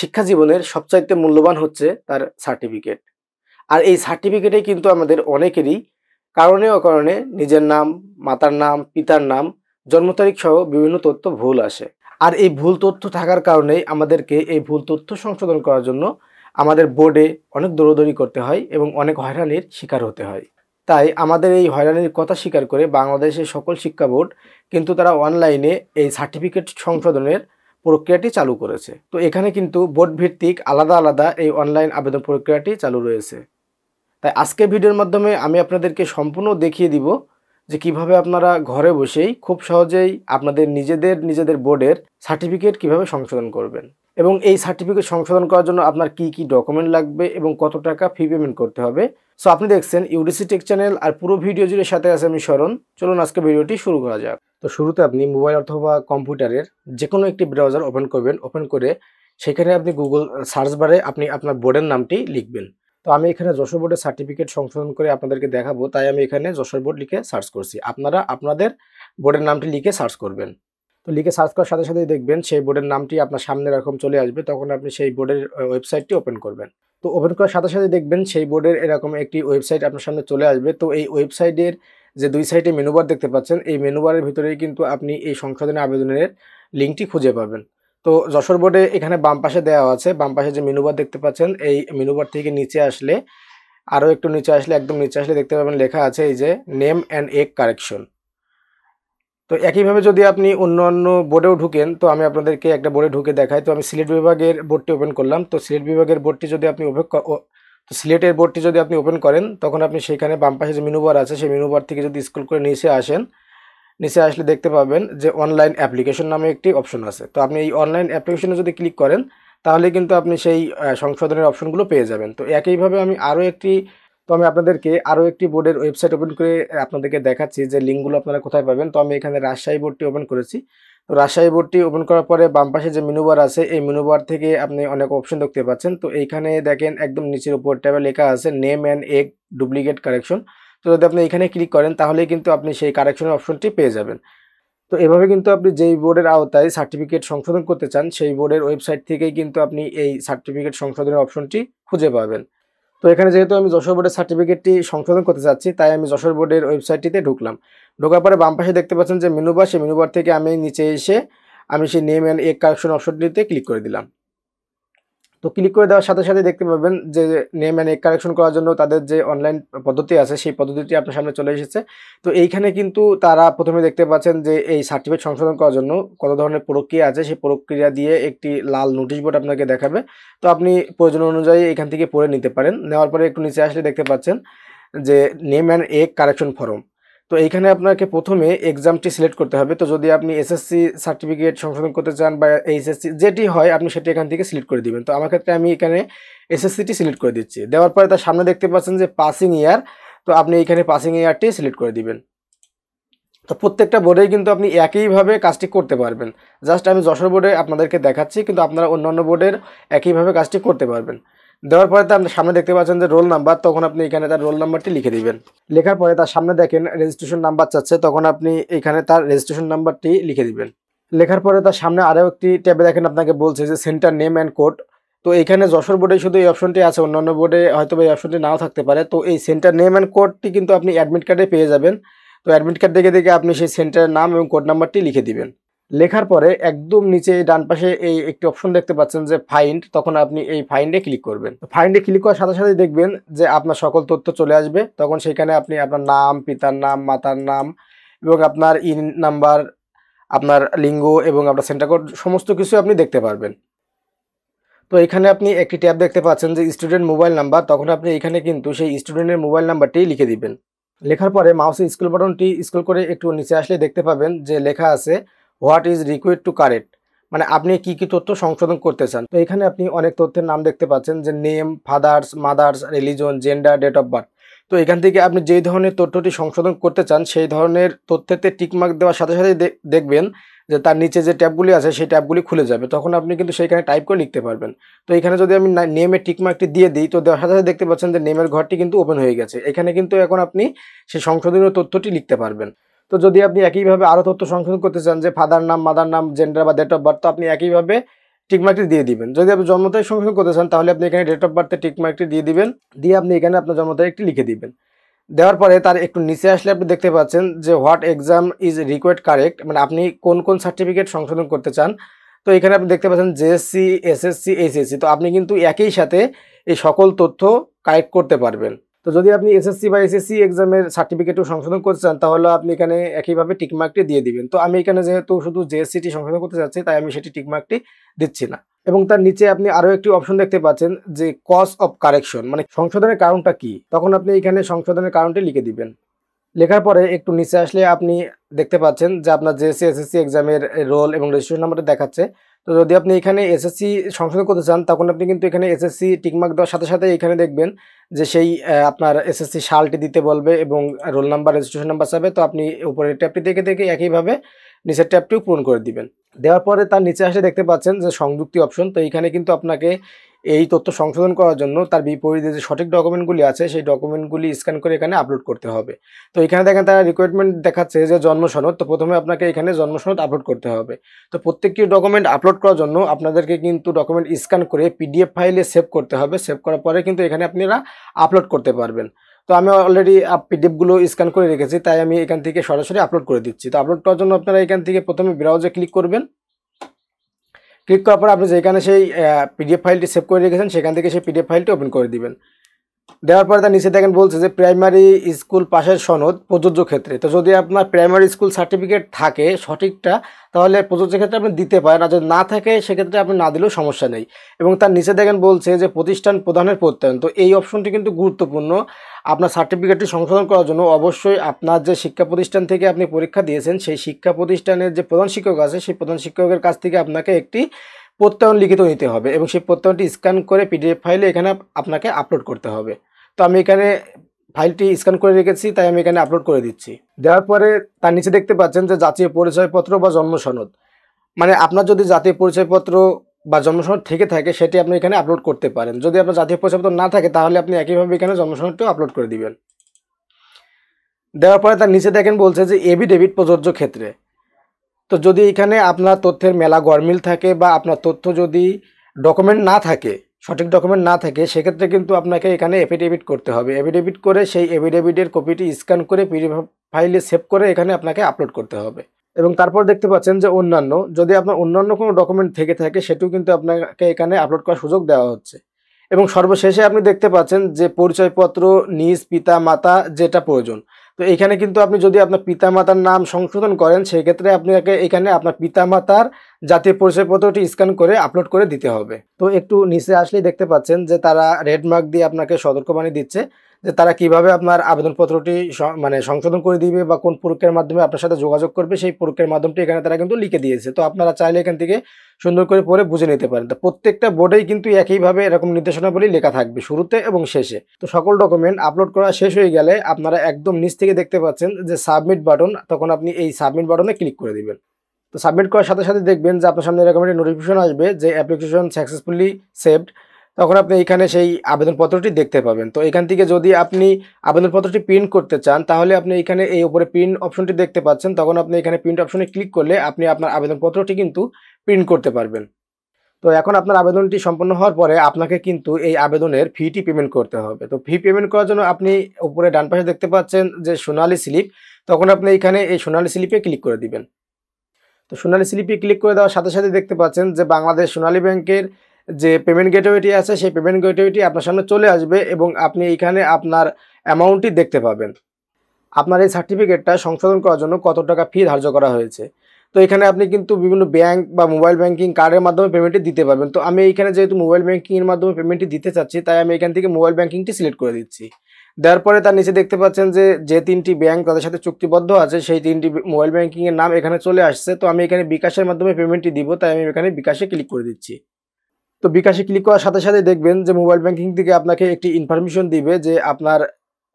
শিক্ষা জীবনের সবচাইতে মূল্যবান হচ্ছে তার সার্টিফিকেট আর এই সার্টিফিকেটে কিন্তু আমাদের অনেকেরই কারণে অকারণে নিজের নাম মাতার নাম পিতার নাম জন্ম তারিখ সহ বিভিন্ন তথ্য ভুল আসে আর এই ভুল তথ্য থাকার কারণেই আমাদেরকে এই ভুল তথ্য সংশোধন করার জন্য আমাদের বোর্ডে অনেক দৌড়দৌড়ি করতে হয় এবং অনেক হয়রানির শিকার হতে হয় তাই আমাদের এই হয়রানির কথা স্বীকার করে বাংলাদেশের সকল শিক্ষা বোর্ড কিন্তু তারা অনলাইনে এই সার্টিফিকেট সংশোধনের প্রক্রিয়াটি চালু করেছে তো এখানে কিন্তু বোর্ড ভিত্তিক আলাদা আলাদা এই অনলাইন আবেদন প্রক্রিয়াটি চালু রয়েছে তাই আজকে ভিডিওর মাধ্যমে আমি আপনাদেরকে সম্পূর্ণ দেখিয়ে দিব যে কিভাবে আপনারা ঘরে বসেই খুব সহজেই আপনাদের নিজেদের নিজেদের বোর্ডের সার্টিফিকেট কিভাবে সংশোধন করবেন এবং এই সার্টিফিকেট সংশোধন করার জন্য আপনার কি কি ডকুমেন্ট লাগবে এবং কত টাকা ফি পেমেন্ট করতে হবে সো আপনি দেখছেন ইউডিসি টেক চ্যানেল আর পুরো ভিডিও জুড়ে সাথে আছে আমি স্মরণ চলুন আজকে ভিডিওটি শুরু করা যাক তো শুরুতে আপনি মোবাইল অথবা কম্পিউটারের যে কোনো একটি ব্রাউজার ওপেন করবেন ওপেন করে সেখানে আপনি গুগল সার্চ বারে আপনি আপনার বোর্ডের নামটি লিখবেন তো আমি এখানে যশোর বোর্ডের সার্টিফিকেট সংশোধন করে আপনাদেরকে দেখাবো তাই আমি এখানে যশোর বোর্ড লিখে সার্চ করছি আপনারা আপনাদের বোর্ডের নামটি লিখে সার্চ করবেন তো লিখে সার্চ করার সাথে সাথেই দেখবেন সেই বোর্ডের নামটি আপনার সামনে এরকম চলে আসবে তখন আপনি সেই বোর্ডের ওয়েবসাইটটি ওপেন করবেন তো ওপেন করার সাথে সাথে দেখবেন সেই বোর্ডের এরকম একটি ওয়েবসাইট আপনার সামনে চলে আসবে তো এই ওয়েবসাইটের যে দুই সাইডে মেনুবার দেখতে পাচ্ছেন এই মেনুবারের ভিতরেই কিন্তু আপনি এই সংশোধনী আবেদনের লিঙ্কটি খুঁজে পাবেন তো যশোর বোর্ডে এখানে বাম পাশে দেওয়া আছে বাম পাশে যে মেনুবার দেখতে পাচ্ছেন এই মেনুবার থেকে নিচে আসলে আরও একটু নিচে আসলে একদম নিচে আসলে দেখতে পাবেন লেখা আছে এই যে নেম অ্যান্ড এগ কারেকশন তো একইভাবে যদি আপনি অন্য অন্য বোর্ডেও ঢুকেন তো আমি আপনাদেরকে একটা বোর্ডে ঢুকে দেখাই তো আমি সিলেট বিভাগের বোর্ডটি ওপেন করলাম তো সিলেট বিভাগের বোর্ডটি যদি আপনি তো সিলেটের বোর্ডটি যদি আপনি ওপেন করেন তখন আপনি সেখানে বাম পাশে যে মিনুবার বার আছে সেই মিনুবার বার থেকে যদি স্কুল করে নিচে আসেন নিচে আসলে দেখতে পাবেন যে অনলাইন অ্যাপ্লিকেশন নামে একটি অপশন আছে তো আপনি এই অনলাইন অ্যাপ্লিকেশনে যদি ক্লিক করেন তাহলে কিন্তু আপনি সেই সংশোধনের অপশনগুলো পেয়ে যাবেন তো একইভাবে আমি আরও একটি তো আমি আপনাদেরকে আরও একটি বোর্ডের ওয়েবসাইট ওপেন করে আপনাদেরকে দেখাচ্ছি যে লিঙ্কগুলো আপনারা কোথায় পাবেন তো আমি এখানে রাজশাহী বোর্ডটি ওপেন করেছি তো রাজশাহী বোর্ডটি ওপেন করার পরে বাম পাশে যে মিনুবার আছে এই মিনুবার থেকে আপনি অনেক অপশন দেখতে পাচ্ছেন তো এইখানে দেখেন একদম নিচের উপর ট্যাবে লেখা আছে name and age duplicate correction তো যদি আপনি এখানে ক্লিক করেন তাহলে কিন্তু আপনি সেই কারেকশনের অপশনটি পেয়ে যাবেন তো এভাবে কিন্তু আপনি যেই বোর্ডের আওতায় সার্টিফিকেট সংশোধন করতে চান সেই বোর্ডের ওয়েবসাইট থেকেই কিন্তু আপনি এই সার্টিফিকেট সংশোধনের অপশনটি খুঁজে পাবেন তো এখানে যেহেতু আমি যশোর বোর্ডের সার্টিফিকেটটি সংশোধন করতে চাচ্ছি তাই আমি যশোর বোর্ডের ওয়েবসাইটটিতে ঢুকলাম ঢোকার পরে বাম পাশে দেখতে পাচ্ছেন যে মেনুবার সেই মেনুবার থেকে আমি নিচে এসে আমি সেই নেম অ্যান্ড এ কারেকশন অপশনটিতে ক্লিক করে দিলাম তো ক্লিক করে দেওয়ার সাথে সাথে দেখতে পাবেন যে নেম অ্যান্ড এক কারেকশন করার জন্য তাদের যে অনলাইন পদ্ধতি আছে সেই পদ্ধতিটি আপনার সামনে চলে এসেছে তো এইখানে কিন্তু তারা প্রথমে দেখতে পাচ্ছেন যে এই সার্টিফিকেট সংশোধন করার জন্য কত ধরনের প্রক্রিয়া আছে সেই প্রক্রিয়া দিয়ে একটি লাল নোটিশ বোর্ড আপনাকে দেখাবে তো আপনি প্রয়োজন অনুযায়ী এখান থেকে পড়ে নিতে পারেন নেওয়ার পরে একটু নিচে আসলে দেখতে পাচ্ছেন যে name and age correction form তো এইখানে আপনাকে প্রথমে এক্সামটি সিলেক্ট করতে হবে তো যদি আপনি এসএসসি সার্টিফিকেট সংশোধন করতে চান বা এইচএসসি যেটি হয় আপনি সেটি এখান থেকে সিলেক্ট করে দিবেন তো আমার ক্ষেত্রে আমি এখানে এসএসসিটি সিলেক্ট করে দিচ্ছি দেওয়ার পরে তার সামনে দেখতে পাচ্ছেন যে পাসিং ইয়ার তো আপনি এইখানে পাসিং ইয়ারটি সিলেক্ট করে দিবেন তো প্রত্যেকটা বোর্ডেই কিন্তু আপনি একইভাবে কাজটি করতে পারবেন জাস্ট আমি যশোর বোর্ডে আপনাদেরকে দেখাচ্ছি কিন্তু আপনারা অন্যান্য বোর্ডের একইভাবে কাজটি করতে পারবেন দেওয়ার পরে আপনি সামনে দেখতে পাচ্ছেন যে রোল নাম্বার তখন আপনি এখানে তার রোল নাম্বারটি লিখে দিবেন লেখার পরে তার সামনে দেখেন রেজিস্ট্রেশন নাম্বার চাচ্ছে তখন আপনি এখানে তার রেজিস্ট্রেশন নাম্বারটি লিখে দিবেন লেখার পরে তার সামনে আরও একটি ট্যাবে দেখেন আপনাকে বলছে যে সেন্টার নেম অ্যান্ড কোড তো এখানে যশোর বোর্ডে শুধু এই অপশনটি আছে অন্যান্য বোর্ডে হয়তো এই অপশনটি নাও থাকতে পারে তো এই সেন্টার নেম অ্যান্ড কোডটি কিন্তু আপনি অ্যাডমিট কার্ডে পেয়ে যাবেন তো অ্যাডমিট কার্ড দেখে দেখে আপনি সেই সেন্টারের নাম এবং কোড নাম্বারটি লিখে দিবেন লেখার পরে একদম নিচে ডান পাশে এই একটি অপশন দেখতে পাচ্ছেন যে ফাইন্ড তখন আপনি এই ফাইন্ডে ক্লিক করবেন ফাইন্ডে ক্লিক করার সাথে সাথে দেখবেন যে আপনার সকল তথ্য চলে আসবে তখন সেখানে আপনি আপনার নাম পিতার নাম মাতার নাম এবং আপনার ইন নাম্বার আপনার লিঙ্গ এবং আপনার সেন্টার কোড সমস্ত কিছু আপনি দেখতে পারবেন তো এখানে আপনি একটি ট্যাব দেখতে পাচ্ছেন যে স্টুডেন্ট মোবাইল নাম্বার তখন আপনি এখানে কিন্তু সেই স্টুডেন্টের মোবাইল নাম্বারটি লিখে দিবেন লেখার পরে মাউসে স্কুল বাটনটি স্কুল করে একটু নিচে আসলে দেখতে পাবেন যে লেখা আছে what is required to correct মানে আপনি কি কি তথ্য সংশোধন করতে চান তো এখানে আপনি অনেক তথ্যের নাম দেখতে পাচ্ছেন যে name father's mother's religion gender date of birth তো এখান থেকে আপনি যেই ধরনের তথ্যটি সংশোধন করতে চান সেই ধরনের তথ্যতে টিকমার্ক দেওয়ার সাথে সাথে দেখবেন যে তার নিচে যে ট্যাবগুলি আছে সেই ট্যাবগুলি খুলে যাবে তখন আপনি কিন্তু সেইখানে টাইপ করে লিখতে পারবেন তো এখানে যদি আমি নেমের টিকমার্কটি দিয়ে দিই তো দেওয়ার সাথে সাথে দেখতে পাচ্ছেন যে নেমের ঘরটি কিন্তু ওপেন হয়ে গেছে এখানে কিন্তু এখন আপনি সেই সংশোধনীয় তথ্যটি লিখতে পারবেন তো যদি আপনি একইভাবে আরও তথ্য সংশোধন করতে চান যে ফাদার নাম মাদার নাম জেন্ডার বা ডেট অফ বার্থ তো আপনি একইভাবে টিকমার্কটি দিয়ে দিবেন যদি আপনি জন্ম তারিখ সংশোধন করতে চান তাহলে আপনি এখানে ডেট অফ বার্থে টিকমার্কটি দিয়ে দিবেন দিয়ে আপনি এখানে আপনার জন্ম তারিখটি লিখে দিবেন দেওয়ার পরে তার একটু নিচে আসলে আপনি দেখতে পাচ্ছেন যে what exam is required correct মানে আপনি কোন কোন সার্টিফিকেট সংশোধন করতে চান তো এখানে আপনি দেখতে পাচ্ছেন জেএসসি এসএসসি এইচএসসি তো আপনি কিন্তু একই সাথে এই সকল তথ্য কারেক্ট করতে পারবেন তো যদি আপনি এসএসসি বা এসএসসি এক্সামের সার্টিফিকেটও সংশোধন করতে চান তাহলে আপনি এখানে একইভাবে টিকমার্কটি দিয়ে দিবেন তো আমি এখানে যেহেতু শুধু জেএসসিটি সংশোধন করতে চাচ্ছি তাই আমি সেটি টিকমার্কটি দিচ্ছি না এবং তার নিচে আপনি আরও একটি অপশন দেখতে পাচ্ছেন যে কজ অফ কারেকশন মানে সংশোধনের কারণটা কি তখন আপনি এখানে সংশোধনের কারণটি লিখে দিবেন লেখার পরে একটু নিচে আসলে আপনি দেখতে পাচ্ছেন যে আপনার জেএসসি এসএসসি এক্সামের রোল এবং রেজিস্ট্রেশন নাম্বারটা দেখাচ্ছে তো যদি আপনি এখানে এসএসসি সংশোধন করতে চান তখন আপনি কিন্তু এখানে এসএসসি টিকমার্ক দেওয়ার সাথে সাথে এখানে দেখবেন যে সেই আপনার এসএসসি সালটি দিতে বলবে এবং রোল নাম্বার রেজিস্ট্রেশন নাম্বার চাবে তো আপনি উপরের ট্যাপটি দেখে দেখে একইভাবে নিচের ট্যাপটিও পূরণ করে দিবেন দেওয়ার পরে তার নিচে আসে দেখতে পাচ্ছেন যে সংযুক্তি অপশন তো এখানে কিন্তু আপনাকে এই তথ্য সংশোধন করার জন্য তার বিপরীতে যে সঠিক ডকুমেন্টগুলি আছে সেই ডকুমেন্টগুলি স্ক্যান করে এখানে আপলোড করতে হবে তো এখানে দেখেন তারা রিকোয়ারমেন্ট দেখাচ্ছে যে জন্ম সনদ তো প্রথমে আপনাকে এখানে জন্ম সনদ আপলোড করতে হবে তো প্রত্যেকটি ডকুমেন্ট আপলোড করার জন্য আপনাদেরকে কিন্তু ডকুমেন্ট স্ক্যান করে পিডিএফ ফাইলে সেভ করতে হবে সেভ করার পরে কিন্তু এখানে আপনারা আপলোড করতে পারবেন তো আমি অলরেডি পিডিএফগুলো স্ক্যান করে রেখেছি তাই আমি এখান থেকে সরাসরি আপলোড করে দিচ্ছি তো আপলোড করার জন্য আপনারা এখান থেকে প্রথমে ব্রাউজে ক্লিক করবেন ক্লিক করার পর আপনি যেখানে সেই পিডিএফ ফাইলটি সেভ করে রেখেছেন সেখান থেকে সেই পিডিএফ ফাইলটি ওপেন করে দিবেন দেওয়ার পরে তার নিচে দেখেন বলছে যে প্রাইমারি স্কুল পাশের সনদ প্রযোজ্য ক্ষেত্রে তো যদি আপনার প্রাইমারি স্কুল সার্টিফিকেট থাকে সঠিকটা তাহলে প্রযোজ্য ক্ষেত্রে আপনি দিতে পারেন আর যদি না থাকে সেক্ষেত্রে আপনি না দিলেও সমস্যা নেই এবং তার নিচে দেখেন বলছে যে প্রতিষ্ঠান প্রধানের প্রত্যয়ন তো এই অপশনটি কিন্তু গুরুত্বপূর্ণ আপনার সার্টিফিকেটটি সংশোধন করার জন্য অবশ্যই আপনার যে শিক্ষা প্রতিষ্ঠান থেকে আপনি পরীক্ষা দিয়েছেন সেই শিক্ষা প্রতিষ্ঠানের যে প্রধান শিক্ষক আছে সেই প্রধান শিক্ষকের কাছ থেকে আপনাকে একটি প্রত্যয়ন লিখিত নিতে হবে এবং সেই প্রত্যয়নটি স্ক্যান করে পিডিএফ ফাইলে এখানে আপনাকে আপলোড করতে হবে তো আমি এখানে ফাইলটি স্ক্যান করে রেখেছি তাই আমি এখানে আপলোড করে দিচ্ছি দেওয়ার পরে তার নিচে দেখতে পাচ্ছেন যে জাতীয় পরিচয়পত্র বা জন্ম সনদ মানে আপনার যদি জাতীয় পরিচয়পত্র বা জন্ম সনদ থেকে থাকে সেটি আপনি এখানে আপলোড করতে পারেন যদি আপনার জাতীয় পরিচয়পত্র না থাকে তাহলে আপনি একইভাবে এখানে জন্ম সনদটিও আপলোড করে দিবেন দেওয়ার পরে তার নিচে দেখেন বলছে যে এভিডেভিট প্রযোজ্য ক্ষেত্রে তো যদি এখানে আপনার তথ্যের মেলা গরমিল থাকে বা আপনার তথ্য যদি ডকুমেন্ট না থাকে সঠিক ডকুমেন্ট না থাকে সেক্ষেত্রে কিন্তু আপনাকে এখানে এফিডেভিট করতে হবে এফিডেভিট করে সেই এফিডেভিটের কপিটি স্ক্যান করে পিডি ফাইলে সেভ করে এখানে আপনাকে আপলোড করতে হবে এবং তারপর দেখতে পাচ্ছেন যে অন্যান্য যদি আপনার অন্যান্য কোনো ডকুমেন্ট থেকে থাকে সেটিও কিন্তু আপনাকে এখানে আপলোড করার সুযোগ দেওয়া হচ্ছে এবং সর্বশেষে আপনি দেখতে পাচ্ছেন যে পরিচয়পত্র নিজ পিতা মাতা যেটা প্রয়োজন তো এখানে কিন্তু আপনি যদি আপনার পিতামাতার নাম সংশোধন করেন সেক্ষেত্রে আপনাকে এখানে আপনার পিতামাতার জাতীয় পরিচয়পত্রটি স্ক্যান করে আপলোড করে দিতে হবে তো একটু নিচে আসলেই দেখতে পাচ্ছেন যে তারা রেড মার্ক দিয়ে আপনাকে সতর্কবাণী দিচ্ছে যে তারা কিভাবে আপনার আবেদনপত্রটি মানে সংশোধন করে দিবে বা কোন প্রক্রিয়ার মাধ্যমে আপনার সাথে যোগাযোগ করবে সেই প্রক্রিয়ার মাধ্যমটি এখানে তারা কিন্তু লিখে দিয়েছে তো আপনারা চাইলে এখান থেকে সুন্দর করে পড়ে বুঝে নিতে পারেন তো প্রত্যেকটা বোর্ডেই কিন্তু একইভাবে এরকম নির্দেশনাবলী লেখা থাকবে শুরুতে এবং শেষে তো সকল ডকুমেন্ট আপলোড করা শেষ হয়ে গেলে আপনারা একদম নিচ থেকে দেখতে পাচ্ছেন যে সাবমিট বাটন তখন আপনি এই সাবমিট বাটনে ক্লিক করে দিবেন তো সাবমিট করার সাথে সাথে দেখবেন যে আপনার সামনে এরকম একটি নোটিফিকেশন আসবে যে অ্যাপ্লিকেশন সাকসেসফুলি সেভড তখন আপনি এখানে সেই আবেদনপত্রটি দেখতে পাবেন তো এখান থেকে যদি আপনি আবেদনপত্রটি প্রিন্ট করতে চান তাহলে আপনি এখানে এই উপরে প্রিন্ট অপশনটি দেখতে পাচ্ছেন তখন আপনি এখানে প্রিন্ট অপশনে ক্লিক করলে আপনি আপনার আবেদনপত্রটি কিন্তু প্রিন্ট করতে পারবেন তো এখন আপনার আবেদনটি সম্পন্ন হওয়ার পরে আপনাকে কিন্তু এই আবেদনের ফিটি পেমেন্ট করতে হবে তো ফি পেমেন্ট করার জন্য আপনি উপরে ডান পাশে দেখতে পাচ্ছেন যে সোনালি স্লিপ তখন আপনি এখানে এই সোনালি স্লিপে ক্লিক করে দিবেন তো সোনালী স্লিপে ক্লিক করে দেওয়ার সাথে সাথে দেখতে পাচ্ছেন যে বাংলাদেশ সোনালী ব্যাংকের যে পেমেন্ট গেটওয়েটি আছে সেই পেমেন্ট গেটওয়েটি আপনার সামনে চলে আসবে এবং আপনি এখানে আপনার অ্যামাউন্টটি দেখতে পাবেন আপনার এই সার্টিফিকেটটা সংশোধন করার জন্য কত টাকা ফি ধার্য করা হয়েছে তো এখানে আপনি কিন্তু বিভিন্ন ব্যাংক বা মোবাইল ব্যাংকিং কার্ডের মাধ্যমে পেমেন্টটি দিতে পারবেন তো আমি এখানে যেহেতু মোবাইল ব্যাংকিংয়ের মাধ্যমে পেমেন্টটি দিতে চাচ্ছি তাই আমি এখান থেকে মোবাইল ব্যাংকিংটি সিলেক্ট করে দিচ্ছি দেওয়ার পরে তার নিচে দেখতে পাচ্ছেন যে যে তিনটি ব্যাংক তাদের সাথে চুক্তিবদ্ধ আছে সেই তিনটি মোবাইল ব্যাংকিংয়ের নাম এখানে চলে আসছে তো আমি এখানে বিকাশের মাধ্যমে পেমেন্টটি দিব তাই আমি এখানে বিকাশে ক্লিক করে দিচ্ছি তো বিকাশে ক্লিক করার সাথে সাথে দেখবেন যে মোবাইল ব্যাংকিং থেকে আপনাকে একটি ইনফরমেশন দিবে যে আপনার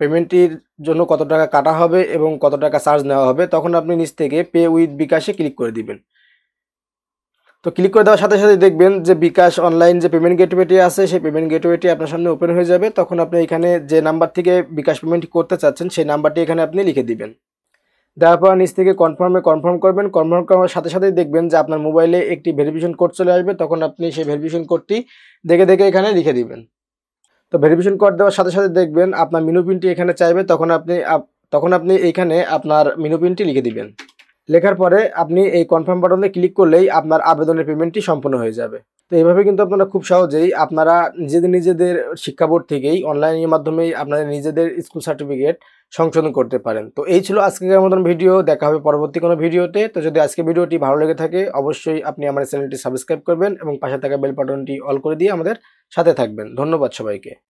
পেমেন্টটির জন্য কত টাকা কাটা হবে এবং কত টাকা চার্জ নেওয়া হবে তখন আপনি নিচ থেকে পে উইথ বিকাশে ক্লিক করে দিবেন তো ক্লিক করে দেওয়ার সাথে সাথে দেখবেন যে বিকাশ অনলাইন যে পেমেন্ট গেটওয়েটি আছে সেই পেমেন্ট গেটওয়েটি আপনার সামনে ওপেন হয়ে যাবে তখন আপনি এখানে যে নাম্বার থেকে বিকাশ পেমেন্ট করতে চাচ্ছেন সেই নাম্বারটি এখানে আপনি লিখে দিবেন দেওয়ার পর নিচ থেকে কনফার্মে কনফার্ম করবেন কনফার্ম করার সাথে সাথেই দেখবেন যে আপনার মোবাইলে একটি ভেরিফিকেশন কোড চলে আসবে তখন আপনি সেই ভেরিফিকেশন কোডটি দেখে দেখে এখানে লিখে দিবেন তো ভেরিফিকেশন কোড দেওয়ার সাথে সাথে দেখবেন আপনার মেনু পিনটি এখানে চাইবে তখন আপনি তখন আপনি এইখানে আপনার মেনু পিনটি লিখে দিবেন লেখার পরে আপনি এই কনফার্ম বাটনে ক্লিক করলেই আপনার আবেদনের পেমেন্টটি সম্পূর্ণ হয়ে যাবে তো এইভাবে কিন্তু আপনারা খুব সহজেই আপনারা নিজেদের নিজেদের শিক্ষা বোর্ড থেকেই অনলাইনের মাধ্যমে আপনাদের নিজেদের স্কুল সার্টিফিকেট সংশোধন করতে পারেন তো এই ছিল আজকের মতন ভিডিও দেখা হবে পরবর্তী কোনো ভিডিওতে তো যদি আজকে ভিডিওটি ভালো লেগে থাকে অবশ্যই আপনি আমার চ্যানেলটি সাবস্ক্রাইব করবেন এবং পাশে থাকা বেল বাটনটি অল করে দিয়ে আমাদের সাথে থাকবেন ধন্যবাদ সবাইকে